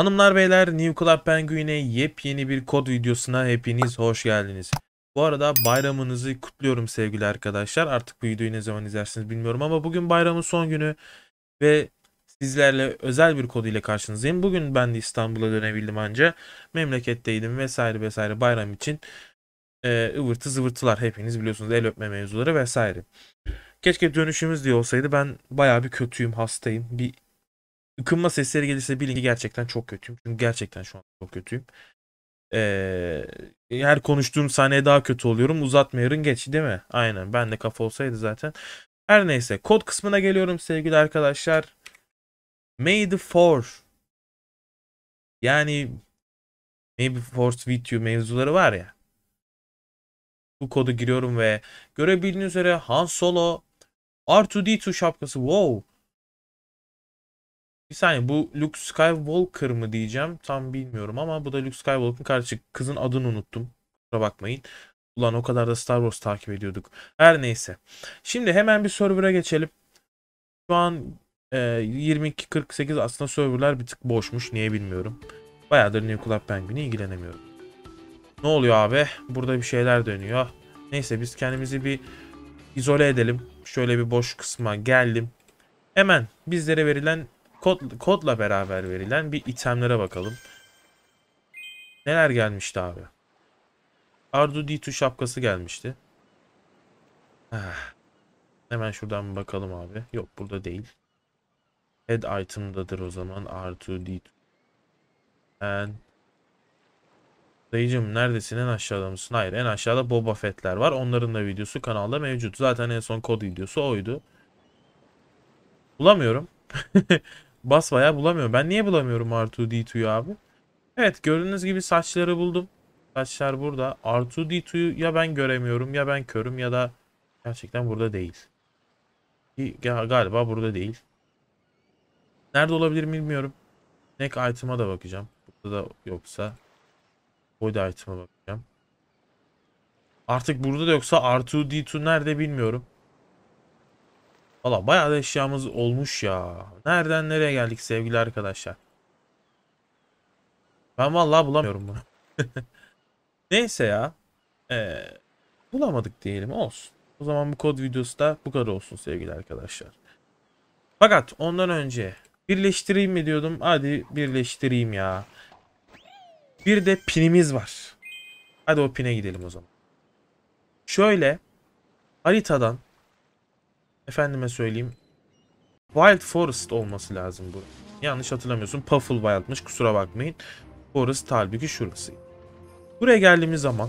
Hanımlar beyler New Club Penguin'e yepyeni bir kod videosuna hepiniz hoş geldiniz. Bu arada bayramınızı kutluyorum sevgili arkadaşlar. Artık bu videoyu ne zaman izlersiniz bilmiyorum ama bugün bayramın son günü ve sizlerle özel bir kod ile karşınızdayım. Bugün ben de İstanbul'a dönebildim anca. Memleketteydim vesaire vesaire bayram için e, ıvırtı zıvırtılar hepiniz biliyorsunuz el öpme mevzuları vesaire. Keşke dönüşümüz diye olsaydı ben baya bir kötüyüm hastayım bir Ikınma sesleri gelirse bilin ki gerçekten çok kötüyüm. Çünkü gerçekten şu an çok kötüyüm. Ee, her konuştuğum sahneye daha kötü oluyorum. Uzatmayarın geç değil mi? Aynen. Ben de kafa olsaydı zaten. Her neyse. Kod kısmına geliyorum sevgili arkadaşlar. May the Four. Yani May the Force with you mevzuları var ya. Bu kodu giriyorum ve görebildiğiniz üzere Han Solo R2D2 şapkası. Wow. Bir saniye bu Luke Skywalker mı diyeceğim tam bilmiyorum ama bu da Luke Skywalker'ın kardeşi. Kızın adını unuttum. Kusura bakmayın. Ulan o kadar da Star Wars takip ediyorduk. Her neyse. Şimdi hemen bir server'a geçelim. Şu an e, 22.48 aslında serverlar bir tık boşmuş. Niye bilmiyorum. Bayağıdır New Club Penguin'e ilgilenemiyorum. Ne oluyor abi? Burada bir şeyler dönüyor. Neyse biz kendimizi bir izole edelim. Şöyle bir boş kısma geldim. Hemen bizlere verilen Kod, kodla beraber verilen bir itemlere bakalım. Neler gelmişti abi? Ardu D2 şapkası gelmişti. Heh. Hemen şuradan bir bakalım abi. Yok burada değil. Head item'dadır o zaman Ardu d 2 And Dayıcım neredesin en aşağıda mısın? Hayır en aşağıda Boba Fett'ler var. Onların da videosu kanalda mevcut. Zaten en son kod videosu oydu. Bulamıyorum. Basbayağı bulamıyor. Ben niye bulamıyorum R2-D2'yu abi? Evet gördüğünüz gibi saçları buldum. Saçlar burada. R2-D2'yu ya ben göremiyorum ya ben körüm ya da gerçekten burada değil. Galiba burada değil. Nerede olabilir bilmiyorum. Neck item'a da bakacağım. Burada da yoksa Void item'a bakacağım. Artık burada da yoksa R2-D2 nerede bilmiyorum. Valla bayağı da eşyamız olmuş ya. Nereden nereye geldik sevgili arkadaşlar. Ben vallahi bulamıyorum bunu. Neyse ya. Ee, bulamadık diyelim olsun. O zaman bu kod videosu da bu kadar olsun sevgili arkadaşlar. Fakat ondan önce birleştireyim mi diyordum. Hadi birleştireyim ya. Bir de pinimiz var. Hadi o pine gidelim o zaman. Şöyle haritadan Efendime söyleyeyim. Wild Forest olması lazım bu. Yanlış hatırlamıyorsun. Puffle Wild'mış kusura bakmayın. Forest halbuki şurası. Buraya geldiğimiz zaman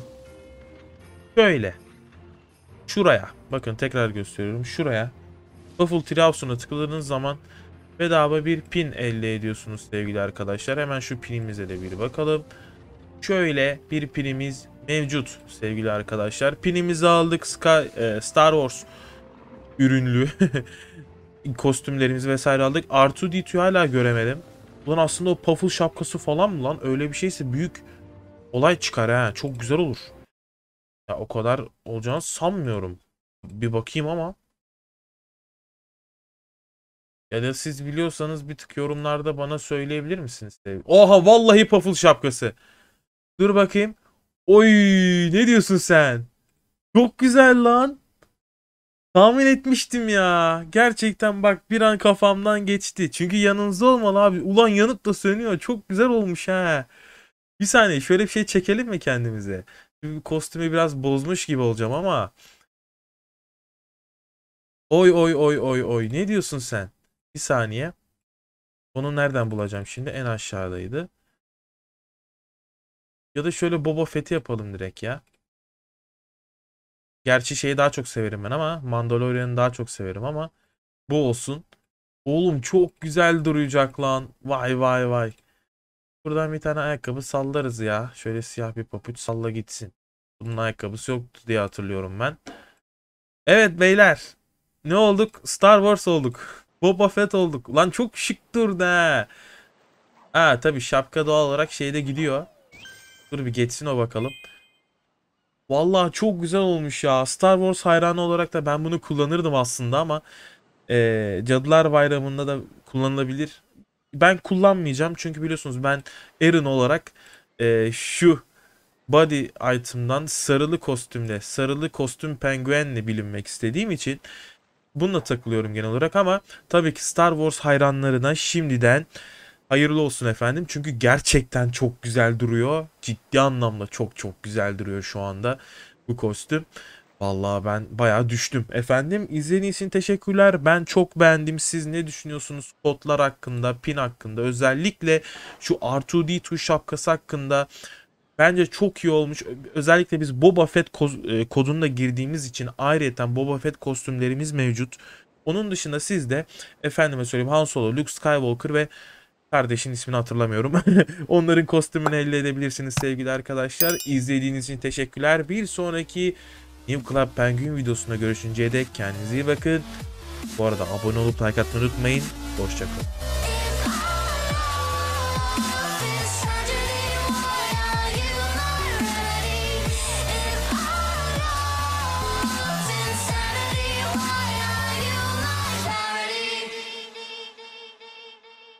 şöyle şuraya bakın tekrar gösteriyorum şuraya Puffle Treehouse'una tıkladığınız zaman bedava bir pin elde ediyorsunuz sevgili arkadaşlar. Hemen şu pinimize de bir bakalım. Şöyle bir pinimiz mevcut sevgili arkadaşlar. Pinimizi aldık Sky, e, Star Wars ürünlü kostümlerimizi vesaire aldık. R2-D2'yu hala göremedim. Ulan aslında o puffle şapkası falan mı lan? Öyle bir şeyse büyük olay çıkar ha. Çok güzel olur. Ya o kadar olacağını sanmıyorum. Bir bakayım ama. Ya da siz biliyorsanız bir tık yorumlarda bana söyleyebilir misiniz? Oha vallahi puffle şapkası. Dur bakayım. Oy ne diyorsun sen? Çok güzel lan. Tahmin etmiştim ya. Gerçekten bak bir an kafamdan geçti. Çünkü yanınızda olmalı abi. Ulan yanıp da sönüyor. Çok güzel olmuş ha. Bir saniye şöyle bir şey çekelim mi kendimize? kostümü biraz bozmuş gibi olacağım ama. Oy oy oy oy oy. Ne diyorsun sen? Bir saniye. Onu nereden bulacağım şimdi? En aşağıdaydı. Ya da şöyle Boba Fett'i yapalım direkt ya. Gerçi şeyi daha çok severim ben ama Mandalorian'ı daha çok severim ama bu olsun. Oğlum çok güzel duracak lan. Vay vay vay. Buradan bir tane ayakkabı sallarız ya. Şöyle siyah bir papuç salla gitsin. Bunun ayakkabısı yoktu diye hatırlıyorum ben. Evet beyler. Ne olduk? Star Wars olduk. Boba Fett olduk. Lan çok şık durdu he. Ha tabii şapka doğal olarak şeyde gidiyor. Dur bir geçsin o bakalım. Vallahi çok güzel olmuş ya. Star Wars hayranı olarak da ben bunu kullanırdım aslında ama e, Cadılar Bayramı'nda da kullanılabilir. Ben kullanmayacağım çünkü biliyorsunuz ben Erin olarak e, şu body item'dan sarılı kostümle, sarılı kostüm penguenle bilinmek istediğim için bununla takılıyorum genel olarak ama tabii ki Star Wars hayranlarına şimdiden Hayırlı olsun efendim. Çünkü gerçekten çok güzel duruyor. Ciddi anlamda çok çok güzel duruyor şu anda bu kostüm. Vallahi ben bayağı düştüm. Efendim izlediğiniz için teşekkürler. Ben çok beğendim. Siz ne düşünüyorsunuz kodlar hakkında, pin hakkında? Özellikle şu R2D2 şapkası hakkında bence çok iyi olmuş. Özellikle biz Boba Fett e, kodunda girdiğimiz için ayrıyeten Boba Fett kostümlerimiz mevcut. Onun dışında siz de efendime söyleyeyim Han Solo, Luke Skywalker ve Kardeşin ismini hatırlamıyorum. Onların kostümünü elde edebilirsiniz sevgili arkadaşlar. İzlediğiniz için teşekkürler. Bir sonraki New Club Penguin videosunda görüşünceye dek kendinize iyi bakın. Bu arada abone olup like atmayı unutmayın. Hoşçakalın.